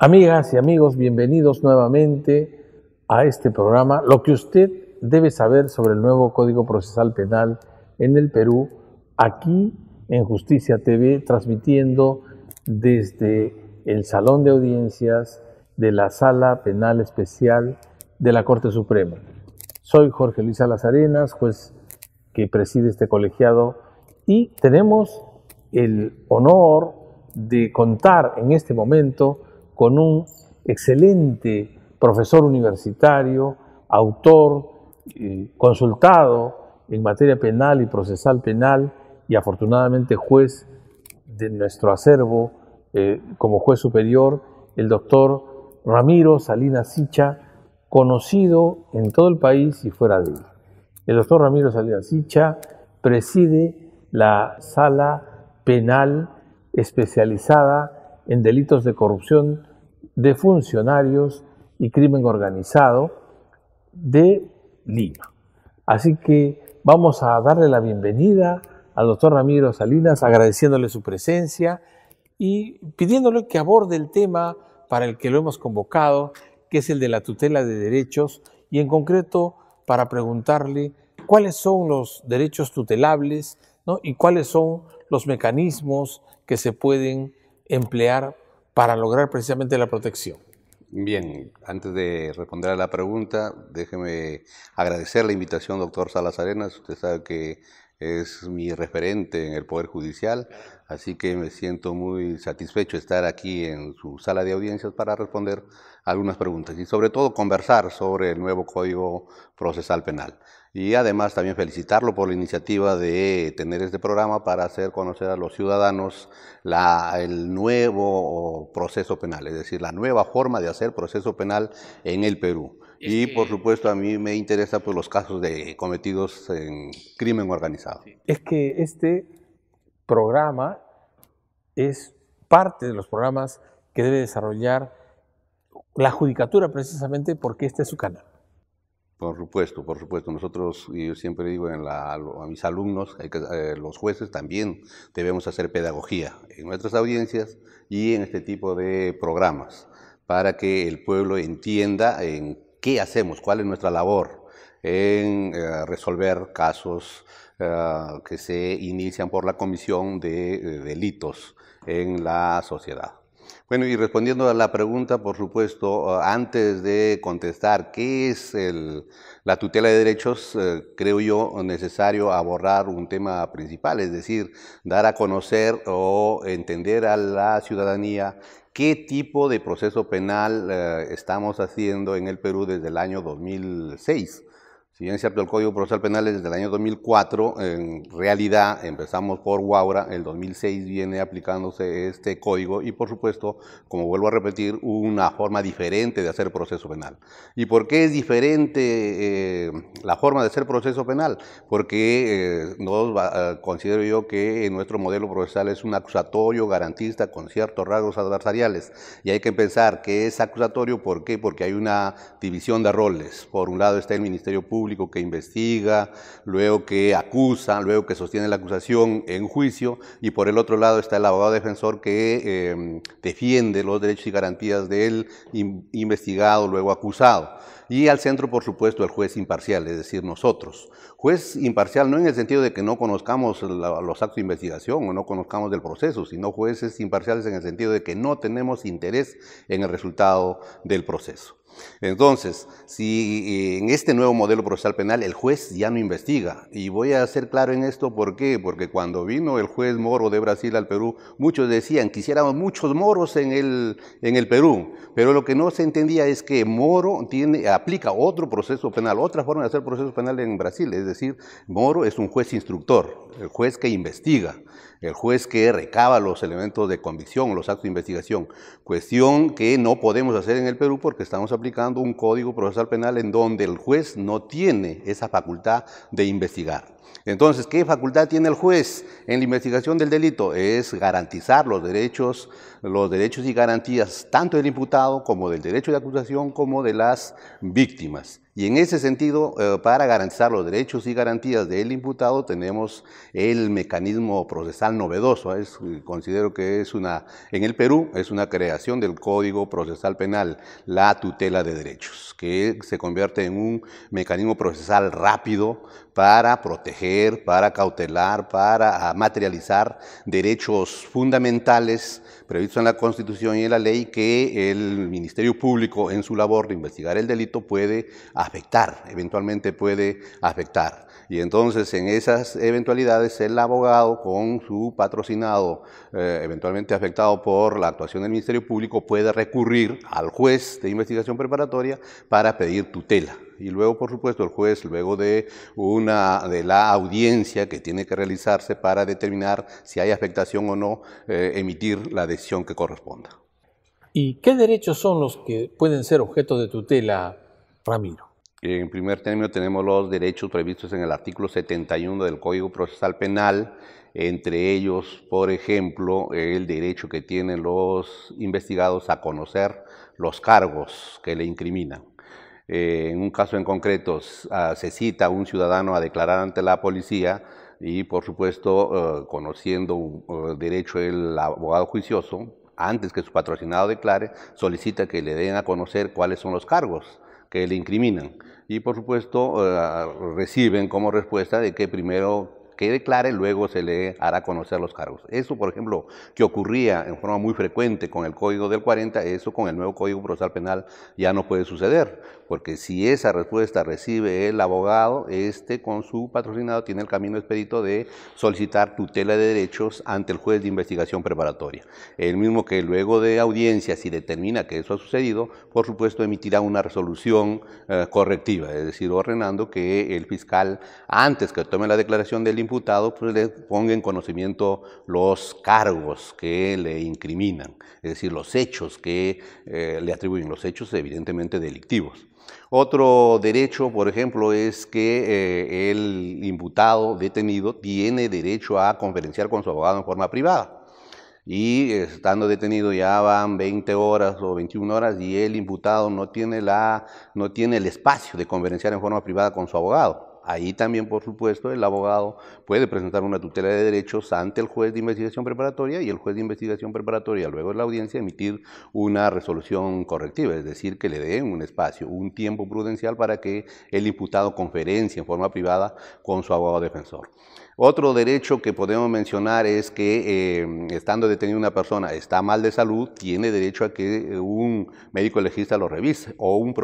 Amigas y amigos, bienvenidos nuevamente a este programa, lo que usted debe saber sobre el nuevo Código Procesal Penal en el Perú, aquí en Justicia TV, transmitiendo desde el Salón de Audiencias de la Sala Penal Especial de la Corte Suprema. Soy Jorge Luis Alazarenas, juez que preside este colegiado, y tenemos el honor de contar en este momento con un excelente profesor universitario, autor, eh, consultado en materia penal y procesal penal y afortunadamente juez de nuestro acervo eh, como juez superior, el doctor Ramiro Salinas Sicha, conocido en todo el país y fuera de él. El doctor Ramiro Salinas Sicha preside la sala penal especializada en delitos de corrupción de funcionarios y crimen organizado de Lima. Así que vamos a darle la bienvenida al doctor Ramiro Salinas, agradeciéndole su presencia y pidiéndole que aborde el tema para el que lo hemos convocado, que es el de la tutela de derechos, y en concreto para preguntarle cuáles son los derechos tutelables y cuáles son los mecanismos que se pueden emplear para lograr precisamente la protección. Bien, antes de responder a la pregunta, déjeme agradecer la invitación, doctor Salas Arenas. Usted sabe que es mi referente en el Poder Judicial, así que me siento muy satisfecho de estar aquí en su sala de audiencias para responder algunas preguntas y sobre todo conversar sobre el nuevo Código Procesal Penal. Y además también felicitarlo por la iniciativa de tener este programa para hacer conocer a los ciudadanos la, el nuevo proceso penal, es decir, la nueva forma de hacer proceso penal en el Perú. y por supuesto a mí me interesan pues, los casos de cometidos en crimen organizado. Es que este programa es parte de los programas que debe desarrollar la judicatura precisamente porque este es su canal. Por supuesto, por supuesto. Nosotros, yo siempre digo a mis alumnos, hay eh, los jueces también debemos hacer pedagogía en nuestras audiencias y en este tipo de programas para que el pueblo entienda en qué hacemos, cuál es nuestra labor en eh, resolver casos eh, que se inician por la comisión de delitos en la sociedad. Bueno, y respondiendo a la pregunta, por supuesto, eh, antes de contestar qué es la tutela de derechos, eh, creo yo necesario abordar un tema principal, es decir, dar a conocer o entender a la ciudadanía qué tipo de proceso penal eh, estamos haciendo en el Perú desde el año 2006. Si bien es cierto, el Código Procesal Penal es desde el año 2004, en realidad empezamos por Guaura, el 2006 viene aplicándose este código y por supuesto, como vuelvo a repetir, una forma diferente de hacer proceso penal. ¿Y por qué es diferente eh, la forma de hacer proceso penal? Porque eh, eh, considero yo que nuestro modelo procesal es un acusatorio garantista con ciertos rasgos adversariales y hay que pensar que es acusatorio, ¿por qué? Porque hay una división de roles. Por un lado está el Ministerio Público, que investiga, luego que acusa, luego que sostiene la acusación en juicio, y por el otro lado está el abogado defensor que em, defiende los derechos y garantías del investigado, luego acusado. Y al centro, por supuesto, el juez imparcial, es decir, nosotros. Juez imparcial no en el sentido de que no conozcamos los actos de investigación o no conozcamos del proceso, sino jueces imparciales en el sentido de que no tenemos interés en el resultado del proceso. Entonces, si eh, en este nuevo modelo procesal penal el juez ya no investiga, y voy a ser claro en esto, ¿por qué? Porque cuando vino el juez moro de Brasil al Perú, muchos decían, quisiéramos muchos moros en el, en el Perú, pero lo que no se entendía es que moro tiene, aplica otro proceso penal, otra forma de hacer proceso penal en Brasil, es decir, moro es un juez instructor, el juez que investiga el juez que recaba los elementos de convicción, los actos de investigación, cuestión que no podemos hacer en el Perú porque estamos aplicando un código procesal penal en donde el juez no tiene esa facultad de investigar. Entonces, ¿qué facultad tiene el juez en la investigación del delito? Es garantizar los derechos, los derechos y garantías tanto del imputado como del derecho de acusación como de las víctimas. Y en ese sentido, eh, para garantizar los derechos y garantías del imputado, tenemos el mecanismo procesal novedoso. Es, eh, considero que es una, en el Perú, es una creación del Código Procesal Penal, la tutela de derechos, que se convierte en un mecanismo procesal rápido, para proteger, para cautelar, para ah, materializar derechos fundamentales previstos en la Constitución y en la ley que el Ministerio Público en su labor de investigar el delito puede afectar, eventualmente puede afectar. Y entonces en esas eventualidades el abogado con su patrocinado eh, eventualmente afectado por la actuación del Ministerio Público puede recurrir al juez de investigación preparatoria para pedir tutela y luego, por supuesto, el juez, luego de una de la audiencia que tiene que realizarse para determinar si hay afectación o no, eh, emitir la decisión que corresponda. ¿Y qué derechos son los que pueden ser objeto de tutela, Ramiro? En primer término tenemos los derechos previstos en el artículo 71 del Código Procesal Penal, entre ellos, por ejemplo, el derecho que tienen los investigados a conocer los cargos que le incriminan. Eh, en un caso en concreto, ah, se cita a un ciudadano a declarar ante la policía y, por supuesto, eh, conociendo eh, el derecho del abogado juicioso, antes que su patrocinado declare, solicita que le den a conocer cuáles son los cargos que le incriminan. Y por supuesto eh, reciben como respuesta de que primero que declare, luego se le hará conocer los cargos. Eso, por ejemplo, que ocurría en forma muy frecuente con el Código del 40, eso con el nuevo Código Procesal Penal ya no puede suceder, porque si esa respuesta recibe el abogado, este con su patrocinado tiene el camino expedito de solicitar tutela de derechos ante el juez de investigación preparatoria. El mismo que luego de audiencia, si determina que eso ha sucedido, por supuesto emitirá una resolución eh, correctiva, es decir, ordenando que el fiscal, antes que tome la declaración del pues, le ponga en conocimiento los cargos que le incriminan, es decir, los hechos que eh, le atribuyen, los hechos evidentemente delictivos. Otro derecho, por ejemplo, es que eh, el imputado detenido tiene derecho a conferenciar con su abogado en forma privada y estando detenido ya van 20 horas o 21 horas y el imputado no tiene, la, no tiene el espacio de conferenciar en forma privada con su abogado. Ahí también, por supuesto, el abogado puede presentar una tutela de derechos ante el juez de investigación preparatoria y el juez de investigación preparatoria, luego de la audiencia, emitir una resolución correctiva, es decir, que le den un espacio, un tiempo prudencial para que el imputado conferencie en forma privada con su abogado defensor. Otro derecho que podemos mencionar es que em, estando detenida una persona está mal de salud, tiene derecho a que eh, un médico legista lo revise o un,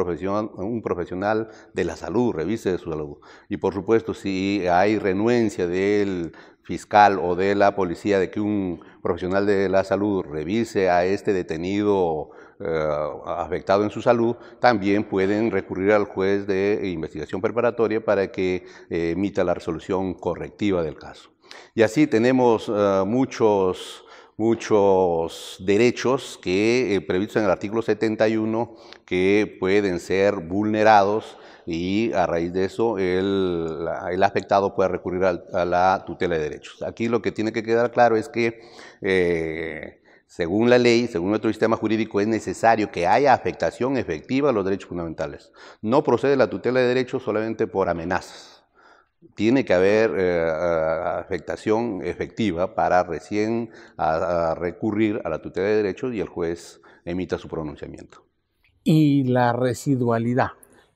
un profesional de la salud revise su salud. Y por supuesto, si hay renuencia del fiscal o de la policía de que un profesional de la salud revise a este detenido eh, afectado en su salud, también pueden recurrir al juez de investigación preparatoria para que eh, emita la resolución correctiva del caso. Y así tenemos eh, muchos muchos derechos que previstos en el artículo 71 que pueden ser vulnerados y a raíz de eso el, afectado puede recurrir a, la tutela de derechos. Aquí lo que tiene que quedar claro es que eh, según la ley, según nuestro sistema jurídico, es necesario que haya afectación efectiva a los derechos fundamentales. No procede la tutela de derechos solamente por amenazas tiene que haber eh, afectación efectiva para recién recurrir a la tutela de derechos y el juez emita su pronunciamiento. ¿Y la residualidad?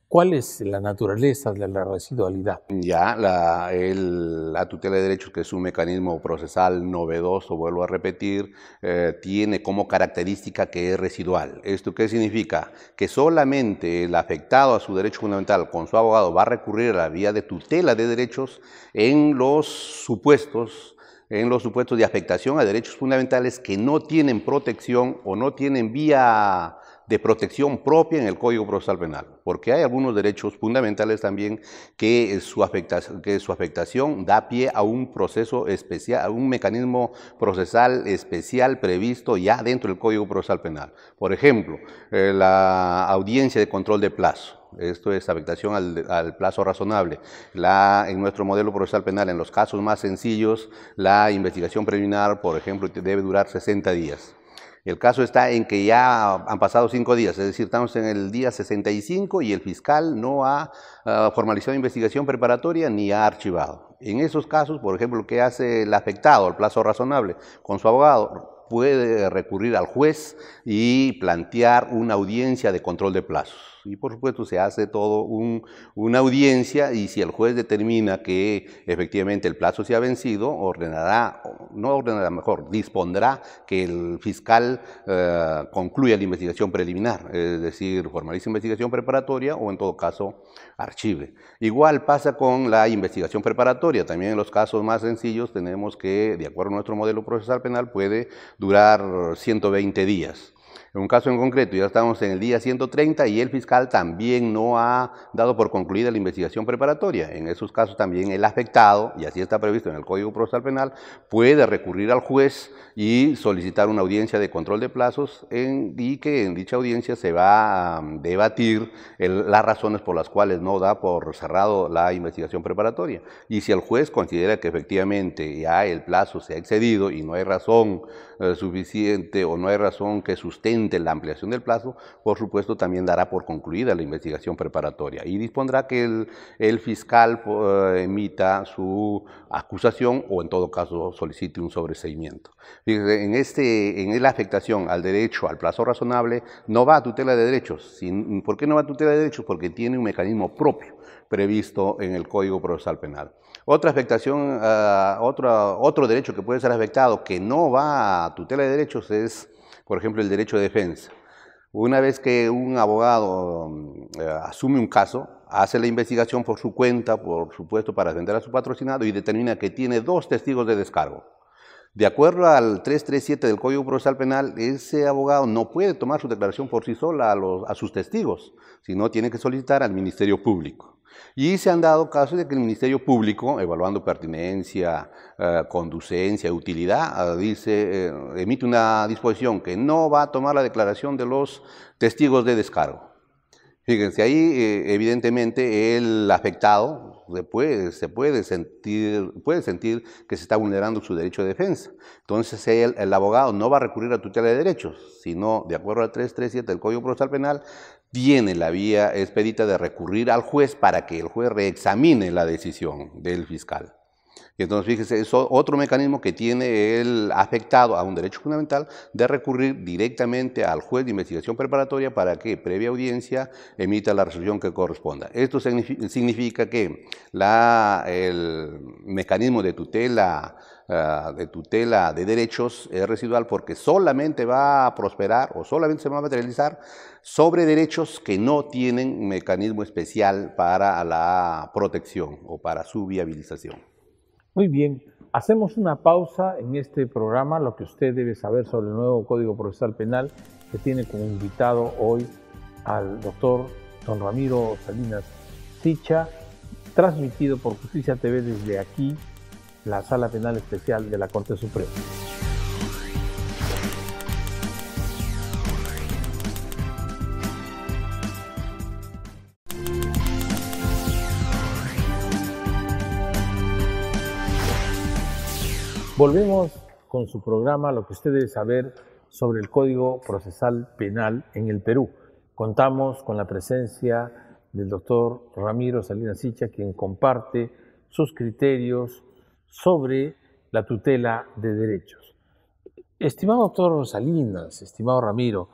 ¿Cuál es la naturaleza de la residualidad? Ya, la, tutela de derechos, que es un mecanismo procesal novedoso, vuelvo a repetir, eh, tiene como característica que es residual. ¿Esto qué significa? Que solamente el afectado a su derecho fundamental con su abogado va a recurrir a la vía de tutela de derechos en los supuestos en los supuestos de afectación a derechos fundamentales que no tienen protección o no tienen vía de protección propia en el Código Procesal Penal, porque hay algunos derechos fundamentales también eh, que su afectación, da pie a un proceso especial, a un mecanismo procesal especial previsto ya dentro del Código Procesal Penal. Por ejemplo, eh, la audiencia de control de plazo esto es afectación al, plazo razonable. La, en nuestro modelo procesal penal, en los casos más sencillos, la investigación preliminar, por ejemplo, debe durar 60 días. El caso está en que ya han pasado cinco días, es decir, estamos en el día 65 y el fiscal no ha ah, formalizado investigación preparatoria ni ha archivado. En esos casos, por ejemplo, ¿qué hace el afectado al plazo razonable con su abogado? Puede recurrir al juez y plantear una audiencia de control de plazos. Y por supuesto se hace todo una audiencia y si el juez determina que efectivamente el plazo se ha vencido, ordenará, no ordenará mejor, dispondrá que el fiscal eh, concluya la investigación preliminar, es decir, formalice investigación preparatoria o en todo caso archive. Igual pasa con la investigación preparatoria, también en los casos más sencillos tenemos que, de acuerdo a nuestro modelo procesal penal, puede durar 120 días. En un caso en concreto, ya estamos en el día 130 y el fiscal también no ha dado por concluida la investigación preparatoria. En esos casos también el afectado, y así está previsto en el Código Procesal Penal, puede recurrir al juez y solicitar una audiencia de control de plazos en, y que en dicha audiencia se va a debatir las razones por las cuales no da por cerrado la investigación preparatoria. Y si el juez considera que efectivamente ya el plazo se ha excedido y no hay razón eh, suficiente o no hay razón que sustente la ampliación del plazo, por supuesto, también dará por concluida la investigación preparatoria y dispondrá que el, fiscal eh, emita su acusación o, en todo caso, solicite un sobreseimiento. en, este, en la afectación al derecho al plazo razonable no va a tutela de derechos. ¿Por qué no va a tutela de derechos? Porque tiene un mecanismo propio previsto en el Código Procesal Penal. Otra afectación, eh, otro derecho que puede ser afectado que no va a tutela de derechos es por ejemplo, el derecho de defensa. Una vez que un abogado mm, eh, asume un caso, hace la investigación por su cuenta, por supuesto, para defender a su patrocinado y determina que tiene dos testigos de descargo. De acuerdo al 337 del Código Procesal Penal, ese abogado no puede tomar su declaración por sí sola a, sus testigos, sino tiene que solicitar al Ministerio Público. Y se han dado casos de que el Ministerio Público, evaluando pertinencia, eh, conducencia, utilidad, ah, dice, eh, emite una disposición que no va a tomar la declaración de los testigos de descargo. Fíjense, ahí eh, evidentemente el afectado se puede, se puede, sentir, puede sentir que se está vulnerando su derecho de defensa. Entonces el, abogado no va a recurrir a tutela de derechos, sino, de acuerdo al 337 del Código Procesal Penal, tiene la vía expedita de recurrir al juez para que el juez reexamine la decisión del fiscal entonces, fíjese, es otro mecanismo que tiene el afectado a un derecho fundamental de recurrir directamente al juez de investigación preparatoria para que, previa audiencia, emita la resolución que corresponda. Esto significa que el mecanismo de tutela ah, de tutela de derechos es residual porque solamente va a prosperar o solamente se va a materializar sobre derechos que no tienen mecanismo especial para la protección o para su viabilización. Muy bien, hacemos una pausa en este programa, lo que usted debe saber sobre el nuevo Código Procesal Penal que tiene como invitado hoy al doctor don Ramiro Salinas Sicha, transmitido por Justicia TV desde aquí, la Sala Penal Especial de la Corte Suprema. Volvemos con su programa Lo que usted debe saber sobre el Código Procesal Penal en el Perú. Contamos con la presencia del doctor Ramiro Salinas Sicha, quien comparte sus criterios sobre la tutela de derechos. Estimado doctor Salinas, estimado Ramiro,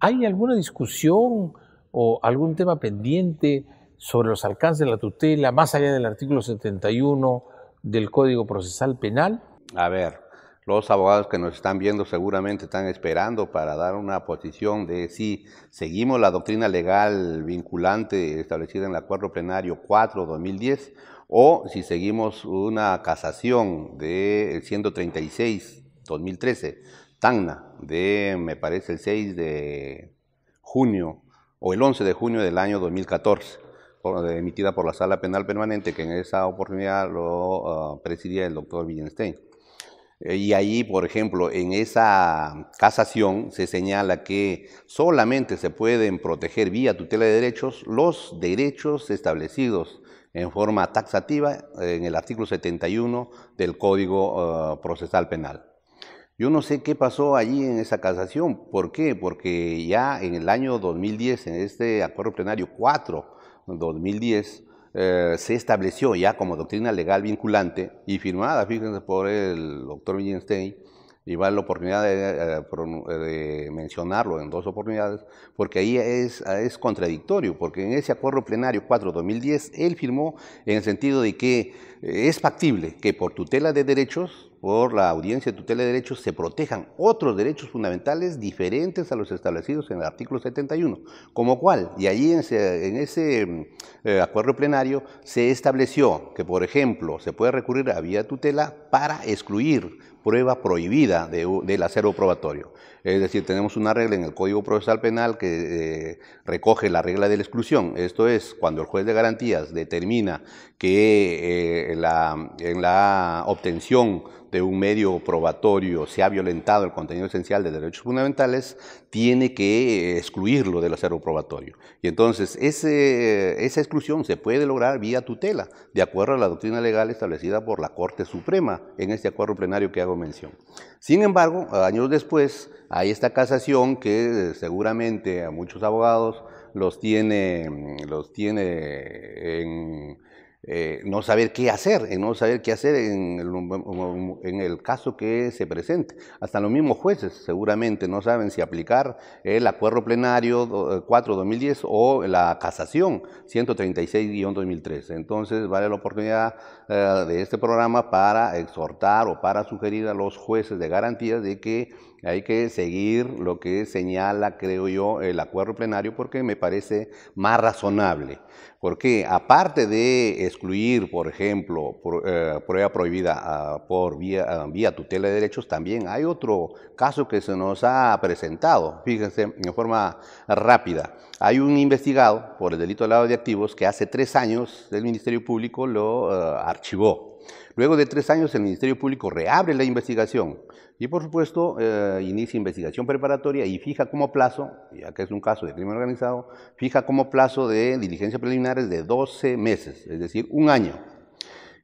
¿hay alguna discusión o algún tema pendiente sobre los alcances de la tutela, más allá del artículo 71 del Código Procesal Penal? A ver, los abogados que nos están viendo seguramente están esperando para dar una posición de si seguimos la doctrina legal vinculante establecida en el Acuerdo Plenario 4-2010 o si seguimos una casación de 136-2013, TANNA, de me parece el 6 de junio o el 11 de junio del año 2014. Eh, emitida por la Sala Penal Permanente, que en esa oportunidad lo ah, presidía el doctor Willenstein. Eh, y ahí, por ejemplo, en esa casación se señala que solamente se pueden proteger vía tutela de derechos los derechos establecidos en forma taxativa eh, en el artículo 71 del Código ah, Procesal Penal. Yo no sé qué pasó allí en esa casación. ¿Por qué? Porque ya en el año 2010, en este acuerdo plenario 4 2010, eh, se estableció ya como doctrina legal vinculante y firmada, fíjense, por el doctor Wittgenstein, y vale la oportunidad de, eh, eh, mencionarlo en dos oportunidades, porque ahí es, es contradictorio, porque en ese acuerdo plenario 4-2010 él firmó en el sentido de que es factible que por tutela de derechos por la audiencia de tutela de derechos se protejan otros derechos fundamentales diferentes a los establecidos en el artículo 71, como cual, y allí en ese, mm, eh, acuerdo plenario se estableció que, por ejemplo, se puede recurrir a vía tutela para excluir prueba prohibida del acervo probatorio. Es decir, tenemos una regla en el Código Procesal Penal que eh, recoge la regla de la exclusión. Esto es, cuando el juez de garantías determina que eh, en la obtención de un medio probatorio se ha violentado el contenido esencial de derechos fundamentales, tiene que eh, excluirlo del acervo probatorio. Y entonces esa exclusión se puede lograr vía tutela, de acuerdo a la doctrina legal establecida por la Corte Suprema en este acuerdo plenario que hago mención. Sin embargo, años después hay esta casación que eh, seguramente a muchos abogados los tiene, mm, los tiene en, eh, no saber qué hacer, en no saber qué hacer en el, caso que se presente. Hasta los mismos jueces seguramente no saben si aplicar el acuerdo plenario 4-2010 eh, o la casación 136-2013. Entonces vale la oportunidad eh, de este programa para exhortar o para sugerir a los jueces de garantías de que hay que seguir lo que señala, creo yo, el acuerdo plenario porque me parece más razonable. Porque aparte de excluir, por ejemplo, eh, prueba prohibida ah, por vía, ah, vía, tutela de derechos, también hay otro caso que se nos ha presentado. Fíjense, en forma rápida. Hay un investigado por el delito de lavado de activos que hace tres años el Ministerio Público lo eh, archivó Luego de tres años, el Ministerio Público reabre la investigación y, por supuesto, eh, inicia investigación preparatoria y fija como plazo, ya que es un caso de crimen organizado, fija como plazo de diligencia preliminares de 12 meses, es decir, un año.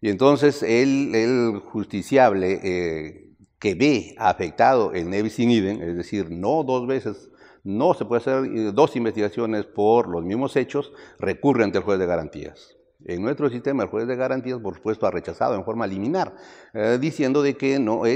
Y entonces el, justiciable eh, que ve afectado el Nevis in es decir, no dos veces, no se puede hacer eh, dos investigaciones por los mismos hechos, recurre ante el juez de garantías. En nuestro sistema, el juez de garantías, por supuesto, ha rechazado en forma liminar, eh, diciendo de que no el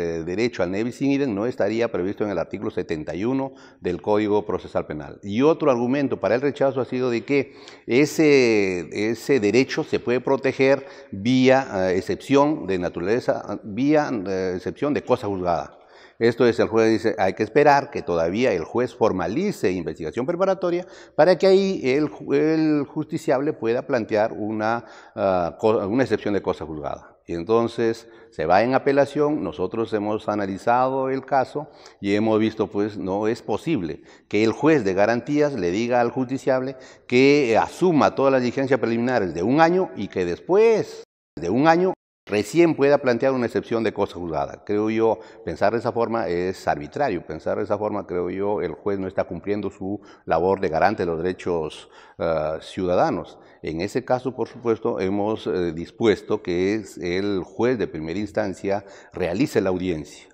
eh, derecho al nebis no estaría previsto en el artículo 71 del Código Procesal Penal. Y otro argumento para el rechazo ha sido de que ese, ese derecho se puede proteger vía eh, excepción de naturaleza, vía excepción de cosa juzgada. Esto es, el juez dice, hay que esperar que todavía el juez formalice investigación preparatoria para que ahí el, el justiciable pueda plantear una, ah, una excepción de cosa juzgada. Y entonces se va en apelación, nosotros hemos analizado el caso y hemos visto, pues no es posible que el juez de garantías le diga al justiciable que asuma todas las diligencias preliminares de un año y que después de un año recién pueda plantear una excepción de cosa juzgada. Creo yo, pensar de esa forma es arbitrario, pensar de esa forma, creo yo, el juez no está cumpliendo su labor de garante de los derechos eh, ciudadanos. En ese caso, por supuesto, hemos eh, dispuesto que es el juez de primera instancia realice la audiencia.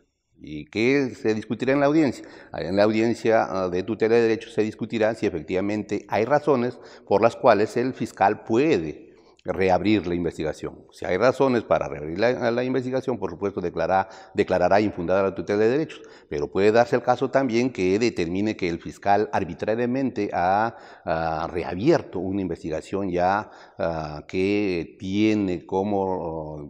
¿Y qué se discutirá en la audiencia? En la audiencia eh, de tutela de derechos se discutirá si efectivamente hay razones por las cuales el fiscal puede reabrir la investigación. Si hay razones para reabrir la, investigación, por supuesto declarará, declarará infundada la tutela de derechos, pero puede darse el caso también que determine que el fiscal arbitrariamente ha, reabierto una investigación ya ah, que tiene como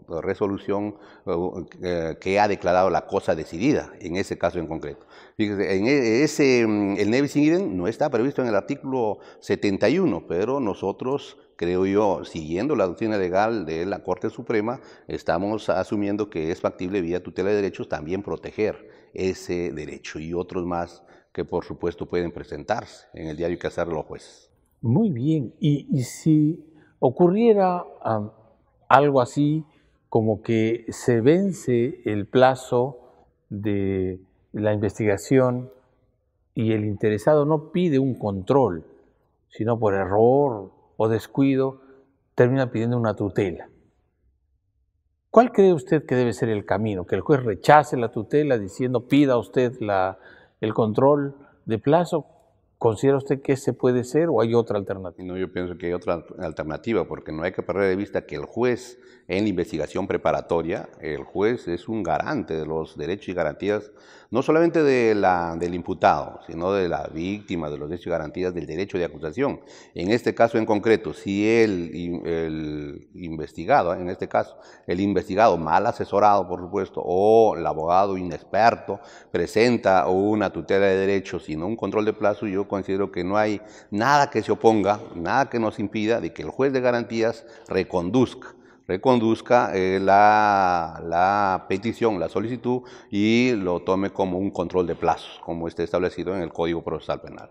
oh, resolución oh, eh, que ha declarado la cosa decidida, en ese caso en concreto. Fíjese, en e, ese, mm, el Nevis no está previsto en el artículo 71, pero nosotros creo yo, siguiendo la doctrina legal de la Corte Suprema, estamos asumiendo que es factible vía tutela de derechos también proteger ese derecho y otros más que por supuesto pueden presentarse en el diario que hacerlo los jueces. Muy bien, y, si ocurriera algo así como que se vence el plazo de la investigación y el interesado no pide un control, sino por error, o descuido, termina pidiendo una tutela. ¿Cuál cree usted que debe ser el camino? ¿Que el juez rechace la tutela diciendo pida usted la, el control de plazo? ¿Considera usted que ese puede ser o hay otra alternativa? No, yo pienso que hay otra alternativa porque no hay que perder de vista que el juez en la investigación preparatoria, el juez es un garante de los derechos y garantías no solamente de la, del imputado, sino de la víctima, de los derechos y garantías del derecho de acusación. En este caso en concreto, si el, el investigado, en este caso, el investigado mal asesorado, por supuesto, o el abogado inexperto, presenta una tutela de derechos, sino un control de plazo, yo considero que no hay nada que se oponga, nada que nos impida de que el juez de garantías reconduzca reconduzca eh, la, petición, la solicitud y lo tome como un control de plazos, como está establecido en el Código Procesal Penal.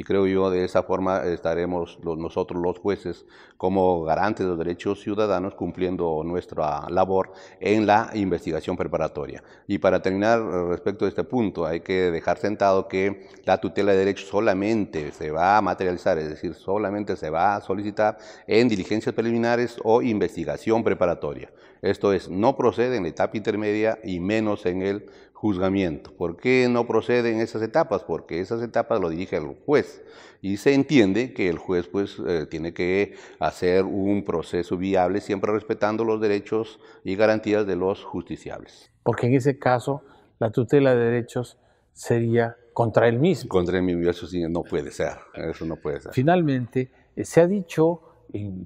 Y creo yo de esa forma estaremos nosotros los jueces como garantes de los derechos ciudadanos cumpliendo nuestra labor en la investigación preparatoria. Y para terminar respecto a este punto, hay que dejar sentado que la tutela de derechos solamente se va a materializar, es decir, solamente se va a solicitar en diligencias preliminares o investigación preparatoria. Esto es, no procede en la etapa intermedia y menos en el juzgamiento. ¿Por qué no proceden esas etapas? Porque esas etapas lo dirige el juez y se entiende que el juez pues eh, tiene que hacer un proceso viable siempre respetando los derechos y garantías de los justiciables. Porque en ese caso la tutela de derechos sería contra él mismo. Contra él mismo, eso sí, no puede ser, eso no puede ser. Finalmente, eh, se ha dicho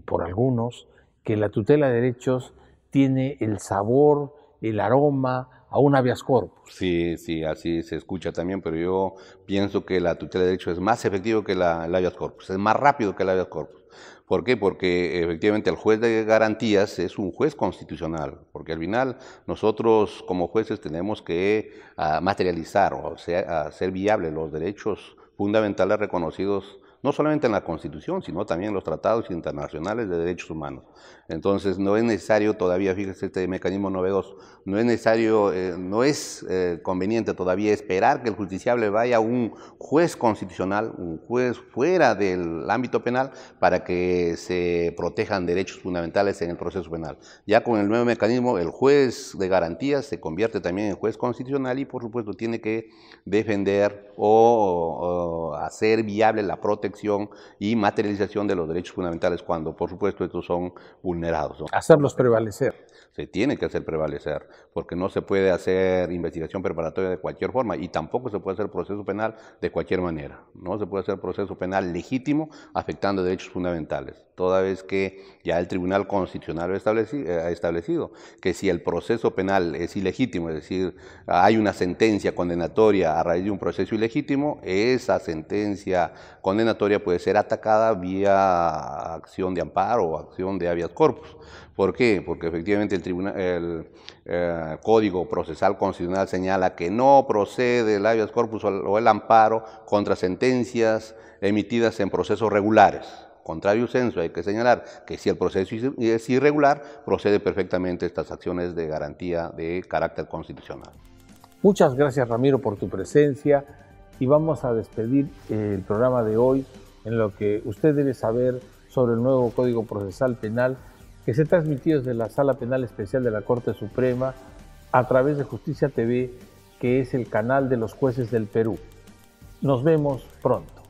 por algunos que la tutela de derechos tiene el sabor, el aroma, a un habeas corpus. Sí, sí, así se escucha también, pero yo pienso que la tutela de derecho es más efectiva que la, el habeas corpus, es más rápido que el habeas corpus. ¿Por qué? Porque efectivamente el juez de garantías es un juez constitucional, porque al final nosotros como jueces tenemos que ah, materializar o sea, hacer viables los derechos fundamentales reconocidos no solamente en la Constitución, sino también en los tratados internacionales de derechos humanos. Entonces, no es necesario todavía, fíjese este mecanismo novedoso, no es necesario, eh, no es eh, conveniente todavía esperar que el justiciable vaya a un juez constitucional, un juez fuera del ámbito penal, para que se protejan derechos fundamentales en el proceso penal. Ya con el nuevo mecanismo, el juez de garantías se convierte también en juez constitucional y, por supuesto, tiene que defender o, o hacer viable la protección y materialización de los derechos fundamentales cuando, por supuesto, estos son vulnerados. Hacerlos prevalecer se tiene que hacer prevalecer, porque no se puede hacer investigación preparatoria de cualquier forma y tampoco se puede hacer proceso penal de cualquier manera. No se puede hacer proceso penal legítimo afectando derechos fundamentales, toda vez que ya el Tribunal Constitucional eh, ha establecido, que si el proceso penal es ilegítimo, es decir, hay una sentencia condenatoria a raíz de un proceso ilegítimo, esa sentencia condenatoria puede ser atacada vía acción de amparo o acción de habeas corpus. ¿Por qué? Porque efectivamente el, eh, Código Procesal Constitucional señala que no procede el habeas corpus o el amparo contra sentencias emitidas en procesos regulares. Contrario censo, hay que señalar que si el proceso es irregular, procede perfectamente estas acciones de garantía de carácter constitucional. Muchas gracias Ramiro por tu presencia y vamos a despedir el programa de hoy en lo que usted debe saber sobre el nuevo Código Procesal Penal que se transmitió desde la Sala Penal Especial de la Corte Suprema a través de Justicia TV, que es el canal de los jueces del Perú. Nos vemos pronto.